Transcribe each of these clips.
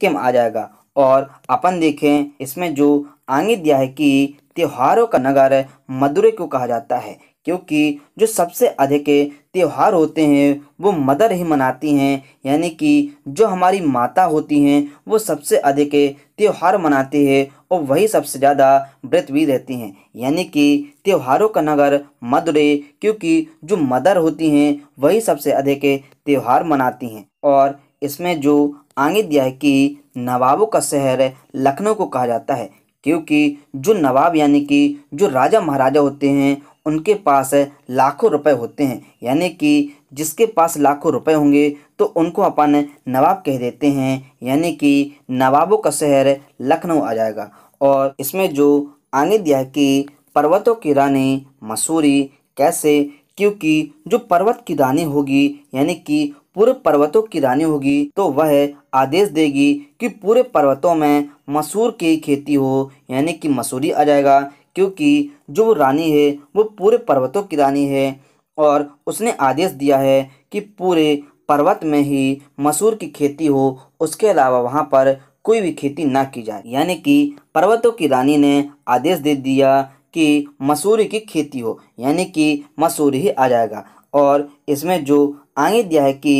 किम आ जाएगा और अपन देखें इसमें जो आगे दिया है कि त्योहारों का नगर मदुरे को कहा जाता है क्योंकि जो सबसे अधिक त्यौहार होते हैं वो मदर ही मनाती हैं यानी कि जो हमारी माता होती हैं वो सबसे अधिक त्यौहार मनाती है और वही सबसे ज़्यादा व्रत भी रहती हैं यानी कि त्योहारों का नगर मदुरे क्योंकि जो मदर होती हैं वही सबसे अधिक त्यौहार मनाती हैं और इसमें जो आगे दिया है कि नवाबों का शहर लखनऊ को कहा जाता है क्योंकि जो नवाब यानी कि जो राजा महाराजा होते हैं उनके पास लाखों रुपए होते हैं यानी कि जिसके पास लाखों रुपए होंगे तो उनको अपन नवाब कह देते हैं यानी कि नवाबों का शहर लखनऊ आ जाएगा और इसमें जो आगे दिया है कि पर्वतों की रानी मसूरी कैसे क्योंकि जो पर्वत की रानी होगी यानी कि पूरे पर्वतों की रानी होगी तो वह आदेश देगी कि पूरे पर्वतों में मसूर की खेती हो यानी कि मसूरी आ जाएगा क्योंकि जो रानी है वो पूरे पर्वतों की रानी है और उसने आदेश दिया है कि पूरे पर्वत में ही मसूर की खेती हो उसके अलावा वहाँ पर कोई भी खेती ना की जाए यानी कि पर्वतों की रानी ने आदेश दे दिया कि मसूरी की खेती हो यानी कि मसूरी ही आ जाएगा और इसमें जो आगे दिया है कि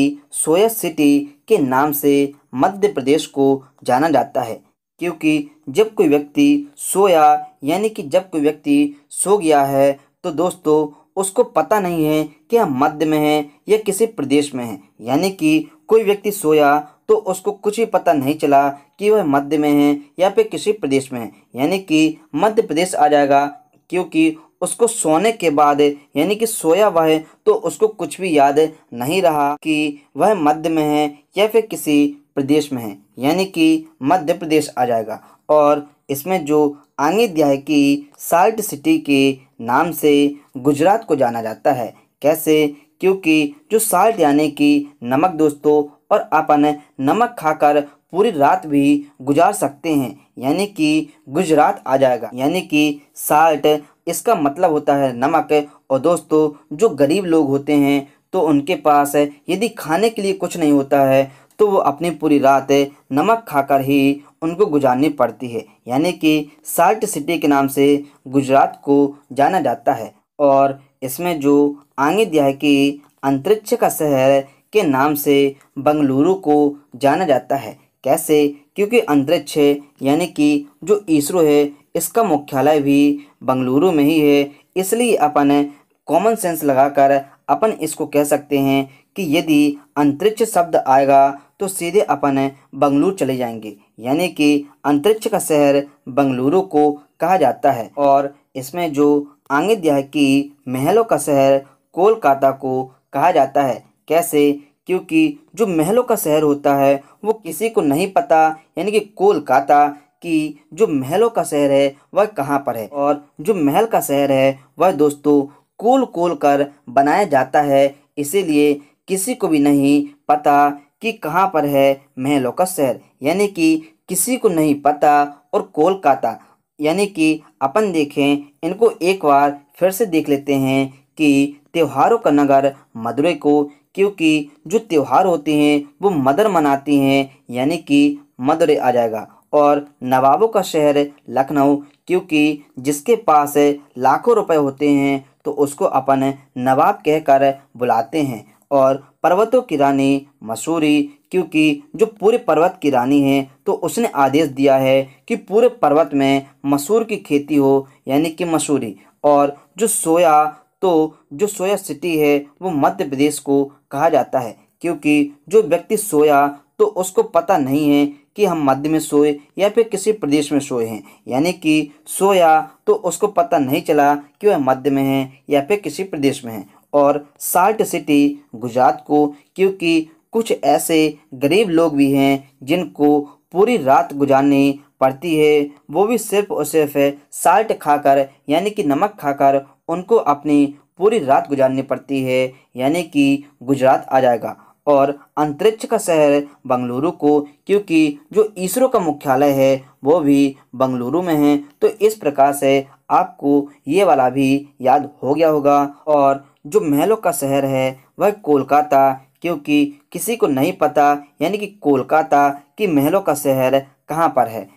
सोया सिटी के नाम से मध्य प्रदेश को जाना जाता है क्योंकि जब कोई व्यक्ति सोया यानी कि जब कोई व्यक्ति सो गया है तो दोस्तों उसको पता नहीं है कि हम मध्य में हैं या किसी प्रदेश में हैं यानी कि कोई व्यक्ति सोया तो उसको कुछ भी पता नहीं चला कि वह मध्य में है या फिर किसी प्रदेश में है यानी कि मध्य प्रदेश आ जाएगा क्योंकि उसको सोने के बाद यानी कि सोया वह तो उसको कुछ भी याद नहीं रहा कि वह मध्य में है या फिर किसी प्रदेश में है यानी कि मध्य प्रदेश आ जाएगा और इसमें जो आगे दिया है कि साल्ट सिटी के नाम से गुजरात को जाना जाता है कैसे क्योंकि जो साल्ट यानी कि नमक दोस्तों और अपन नमक खाकर पूरी रात भी गुजार सकते हैं यानी कि गुजरात आ जाएगा यानी कि साल्ट इसका मतलब होता है नमक और दोस्तों जो गरीब लोग होते हैं तो उनके पास यदि खाने के लिए कुछ नहीं होता है तो वो अपनी पूरी रात नमक खाकर ही उनको गुजारनी पड़ती है यानी कि साल्ट सिटी के नाम से गुजरात को जाना जाता है और इसमें जो आगे दिया है कि अंतरिक्ष का शहर के नाम से बंगलुरु को जाना जाता है कैसे क्योंकि अंतरिक्ष यानी कि जो इसरो है इसका मुख्यालय भी बंगलुरु में ही है इसलिए अपन कॉमन सेंस लगाकर अपन इसको कह सकते हैं कि यदि अंतरिक्ष शब्द आएगा तो सीधे अपन बंगलुरु चले जाएंगे यानी कि अंतरिक्ष का शहर बंगलुरु को कहा जाता है और इसमें जो आगे दिया है कि महलों का शहर कोलकाता को कहा जाता है कैसे क्योंकि जो महलों का शहर होता है वो किसी को नहीं पता यानी कि कोलकाता कि जो महलों का शहर है वह कहाँ पर है और जो महल का शहर है वह दोस्तों कोल कोल कर बनाया जाता है इसीलिए किसी को भी नहीं पता कि कहाँ पर है महलों का शहर यानी कि किसी को नहीं पता और कोलकाता यानी कि अपन देखें इनको एक बार फिर से देख लेते हैं कि त्योहारों का नगर मदुरई को क्योंकि जो त्यौहार होते हैं वो मदर मनाती हैं यानी कि मदर आ जाएगा और नवाबों का शहर लखनऊ क्योंकि जिसके पास लाखों रुपए होते हैं तो उसको अपन नवाब कहकर बुलाते हैं और पर्वतों की रानी मसूरी क्योंकि जो पूरे पर्वत की रानी है तो उसने आदेश दिया है कि पूरे पर्वत में मसूर की खेती हो यानी कि मसूरी और जो सोया तो जो सोया सिटी है वो मध्य प्रदेश को कहा जाता है क्योंकि जो व्यक्ति सोया तो उसको पता नहीं है कि हम मध्य में सोए या फिर किसी प्रदेश में सोए हैं यानी कि सोया तो उसको पता नहीं चला कि वह मध्य में है या फिर किसी प्रदेश में है और साल्ट सिटी गुजरात को क्योंकि कुछ ऐसे गरीब लोग भी हैं जिनको पूरी रात गुजारनी पड़ती है वो भी सिर्फ और सिर्फ साल्ट खाकर यानी कि नमक खाकर उनको अपनी पूरी रात गुजारनी पड़ती है यानी कि गुजरात आ जाएगा और अंतरिक्ष का शहर बंगलुरु को क्योंकि जो इसरो का मुख्यालय है वो भी बंगलुरु में है तो इस प्रकार से आपको ये वाला भी याद हो गया होगा और जो महलों का शहर है वह कोलकाता क्योंकि किसी को नहीं पता यानी कि कोलकाता कि महलों का शहर कहाँ पर है